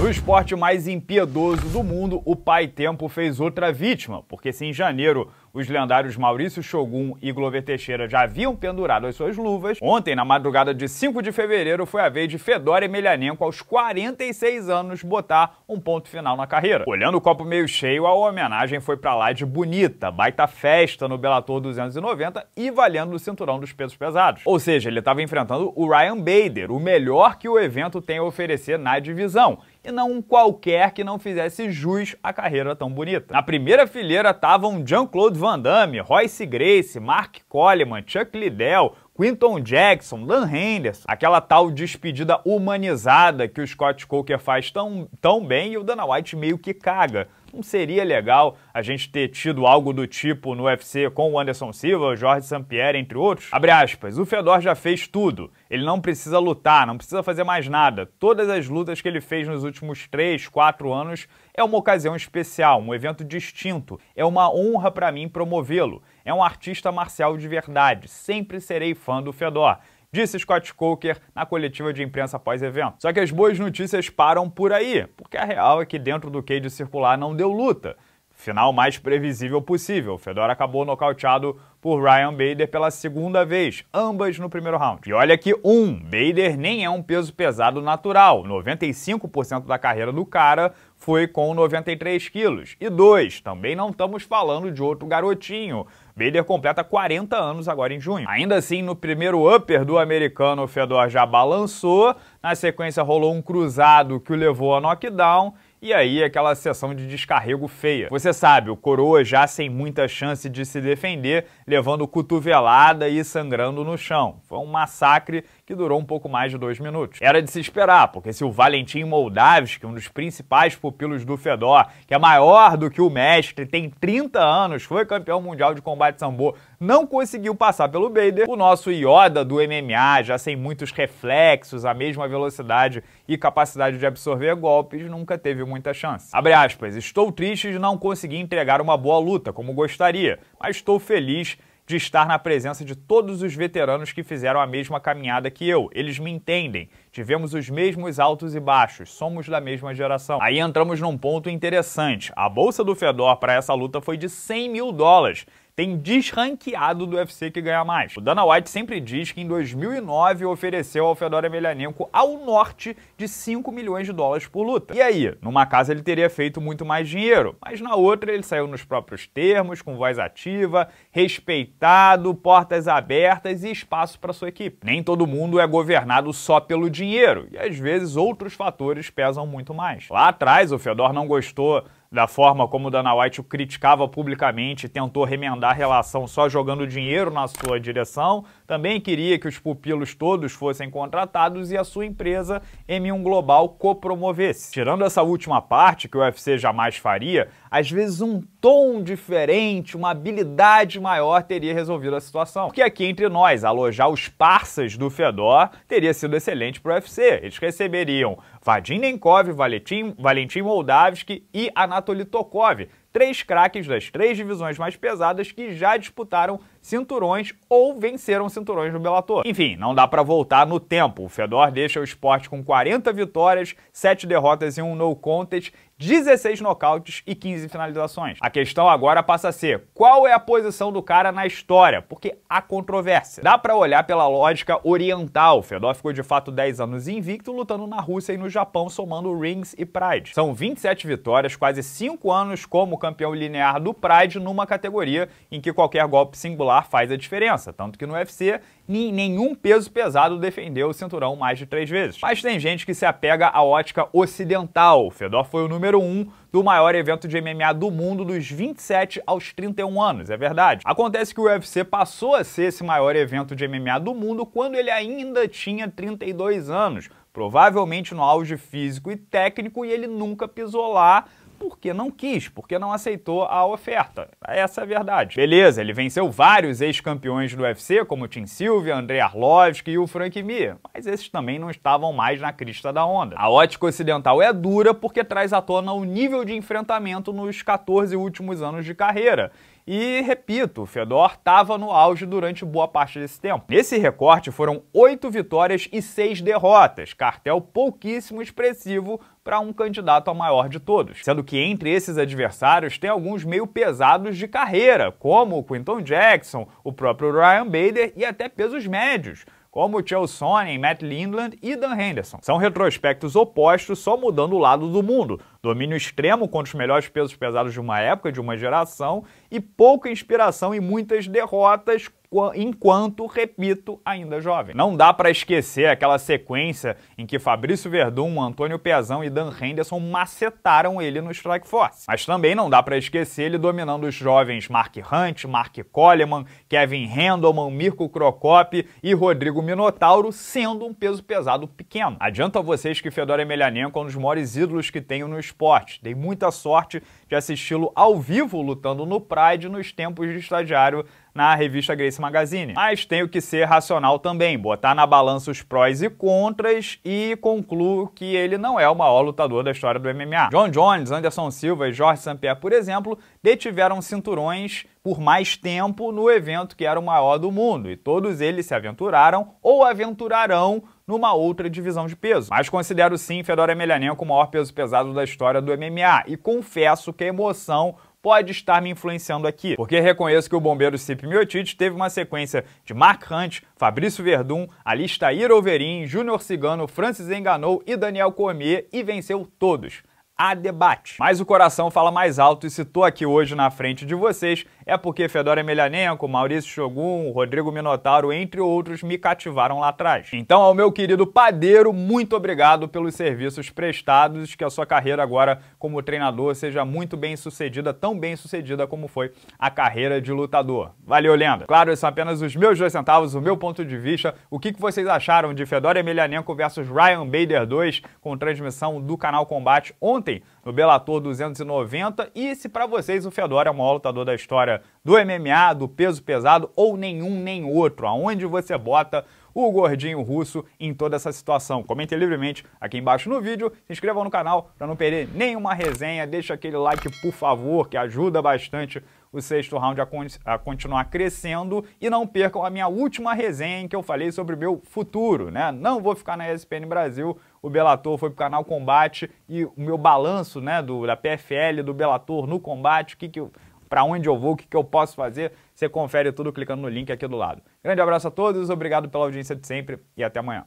No esporte mais impiedoso do mundo, o Pai Tempo fez outra vítima, porque se em janeiro os lendários Maurício Shogun e Glover Teixeira já haviam pendurado as suas luvas, ontem, na madrugada de 5 de fevereiro, foi a vez de Fedor Emelianenko, aos 46 anos, botar um ponto final na carreira. Olhando o copo meio cheio, a homenagem foi para lá de bonita, baita festa no Bellator 290 e valendo o cinturão dos pesos pesados. Ou seja, ele estava enfrentando o Ryan Bader, o melhor que o evento tem a oferecer na divisão e não um qualquer que não fizesse jus à carreira tão bonita. Na primeira fileira estavam Jean-Claude Van Damme, Royce Grace, Mark Coleman, Chuck Liddell, Quinton Jackson, Lan Henderson, aquela tal despedida humanizada que o Scott Coker faz tão, tão bem e o Dana White meio que caga não seria legal a gente ter tido algo do tipo no UFC com o Anderson Silva, Jorge Sampierre, entre outros? Abre aspas, o Fedor já fez tudo. Ele não precisa lutar, não precisa fazer mais nada. Todas as lutas que ele fez nos últimos 3, 4 anos é uma ocasião especial, um evento distinto. É uma honra para mim promovê-lo. É um artista marcial de verdade. Sempre serei fã do Fedor disse Scott Coker na coletiva de imprensa após evento Só que as boas notícias param por aí, porque a real é que dentro do cage circular não deu luta. Final mais previsível possível. Fedor acabou nocauteado por Ryan Bader pela segunda vez, ambas no primeiro round. E olha que um, Bader nem é um peso pesado natural. 95% da carreira do cara foi com 93 quilos. E dois, também não estamos falando de outro garotinho. Bader completa 40 anos agora em junho. Ainda assim, no primeiro upper do americano, o Fedor já balançou, na sequência rolou um cruzado que o levou a knockdown e aí aquela sessão de descarrego feia. Você sabe, o coroa já sem muita chance de se defender, levando cotovelada e sangrando no chão. Foi um massacre que durou um pouco mais de dois minutos. Era de se esperar, porque se o Valentim Moldavski, um dos principais pupilos do Fedor, que é maior do que o mestre, tem 30 anos, foi campeão mundial de combate sambo, não conseguiu passar pelo Bader, o nosso Yoda do MMA, já sem muitos reflexos, a mesma velocidade e capacidade de absorver golpes, nunca teve muita chance. Abre aspas, estou triste de não conseguir entregar uma boa luta, como gostaria, mas estou feliz de estar na presença de todos os veteranos que fizeram a mesma caminhada que eu. Eles me entendem. Tivemos os mesmos altos e baixos, somos da mesma geração. Aí entramos num ponto interessante. A bolsa do Fedor para essa luta foi de 100 mil dólares tem desranqueado do UFC que ganha mais. O Dana White sempre diz que em 2009 ofereceu ao Fedor Emelianenko ao norte de 5 milhões de dólares por luta. E aí, numa casa ele teria feito muito mais dinheiro, mas na outra ele saiu nos próprios termos, com voz ativa, respeitado, portas abertas e espaço para sua equipe. Nem todo mundo é governado só pelo dinheiro, e às vezes outros fatores pesam muito mais. Lá atrás o Fedor não gostou da forma como Dana White o criticava publicamente, tentou remendar a relação só jogando dinheiro na sua direção, também queria que os pupilos todos fossem contratados e a sua empresa M1 Global copromovesse. Tirando essa última parte que o UFC jamais faria, às vezes um tom diferente, uma habilidade maior teria resolvido a situação. Porque aqui entre nós, alojar os parças do Fedor teria sido excelente para o UFC. Eles receberiam Vadim Nenkov, Valentim, Valentim Moldavski e Anatoly Tokov, três craques das três divisões mais pesadas que já disputaram cinturões ou venceram cinturões no Bellator. Enfim, não dá para voltar no tempo. O Fedor deixa o esporte com 40 vitórias, 7 derrotas e um no contest 16 nocautes e 15 finalizações. A questão agora passa a ser qual é a posição do cara na história, porque há controvérsia. Dá para olhar pela lógica oriental. Fedor ficou de fato 10 anos invicto lutando na Rússia e no Japão, somando rings e Pride. São 27 vitórias, quase 5 anos como campeão linear do Pride numa categoria em que qualquer golpe singular faz a diferença, tanto que no UFC nenhum peso pesado defendeu o cinturão mais de três vezes. Mas tem gente que se apega à ótica ocidental. Fedor foi o número número 1 do maior evento de MMA do mundo dos 27 aos 31 anos, é verdade. Acontece que o UFC passou a ser esse maior evento de MMA do mundo quando ele ainda tinha 32 anos, provavelmente no auge físico e técnico, e ele nunca pisou lá porque não quis, porque não aceitou a oferta. Essa é a verdade. Beleza, ele venceu vários ex-campeões do UFC, como Tim Silvia, André Arlovski e o Frank Mir, mas esses também não estavam mais na crista da onda. A ótica ocidental é dura porque traz à tona o nível de enfrentamento nos 14 últimos anos de carreira e repito, o Fedor estava no auge durante boa parte desse tempo. Nesse recorte foram oito vitórias e seis derrotas, cartel pouquíssimo expressivo para um candidato ao maior de todos. Sendo que entre esses adversários tem alguns meio pesados de carreira, como o Quinton Jackson, o próprio Ryan Bader e até pesos médios como Chael Sonnen, Matt Lindland e Dan Henderson. São retrospectos opostos, só mudando o lado do mundo, Domínio extremo contra os melhores pesos pesados de uma época, de uma geração, e pouca inspiração e muitas derrotas enquanto, repito, ainda jovem. Não dá para esquecer aquela sequência em que Fabrício Verdun, Antônio Pezão e Dan Henderson macetaram ele no Strike Force. Mas também não dá para esquecer ele dominando os jovens Mark Hunt, Mark Coleman, Kevin Handelman, Mirko Crocop e Rodrigo Minotauro, sendo um peso pesado pequeno. Adianta a vocês que Fedor Emelianenko é um dos maiores ídolos que tenho no esporte. Dei muita sorte de assisti-lo ao vivo lutando no Pride nos tempos de estagiário na revista Grace Magazine. Mas tenho que ser racional também, botar na balança os prós e contras e concluo que ele não é o maior lutador da história do MMA. John Jones, Anderson Silva e Jorge st por exemplo, detiveram cinturões por mais tempo no evento que era o maior do mundo, e todos eles se aventuraram ou aventurarão numa outra divisão de peso. Mas considero sim Fedor Emelianenko o maior peso pesado da história do MMA e confesso que a emoção pode estar me influenciando aqui, porque reconheço que o bombeiro Cip Miotic teve uma sequência de Mark Hunt, Fabrício Verdun, Alistair Overeem, Júnior Cigano, Francis Enganou e Daniel Cormier e venceu todos a debate. Mas o coração fala mais alto e se tô aqui hoje na frente de vocês é porque Fedora Emelianenko, Maurício Shogun, Rodrigo Minotauro, entre outros, me cativaram lá atrás. Então, ao meu querido padeiro, muito obrigado pelos serviços prestados, que a sua carreira agora como treinador seja muito bem sucedida, tão bem sucedida como foi a carreira de lutador. Valeu, lenda! Claro, esses são apenas os meus dois centavos, o meu ponto de vista, o que vocês acharam de Fedora Emelianenko versus Ryan Bader 2, com transmissão do canal Combate ontem ontem no Bellator 290 e se para vocês o Fedor é o maior lutador da história do MMA, do peso pesado ou nenhum nem outro, aonde você bota o gordinho russo em toda essa situação. Comentem livremente aqui embaixo no vídeo, se inscrevam no canal para não perder nenhuma resenha, deixa aquele like por favor que ajuda bastante o sexto round a, con a, continuar crescendo e não percam a minha última resenha em que eu falei sobre o meu futuro, né? Não vou ficar na ESPN Brasil, o Belator foi pro canal Combate e o meu balanço, né, do, da PFL, do Belator no combate, que que para onde eu vou, o que, que eu posso fazer, você confere tudo clicando no link aqui do lado. Grande abraço a todos, obrigado pela audiência de sempre e até amanhã.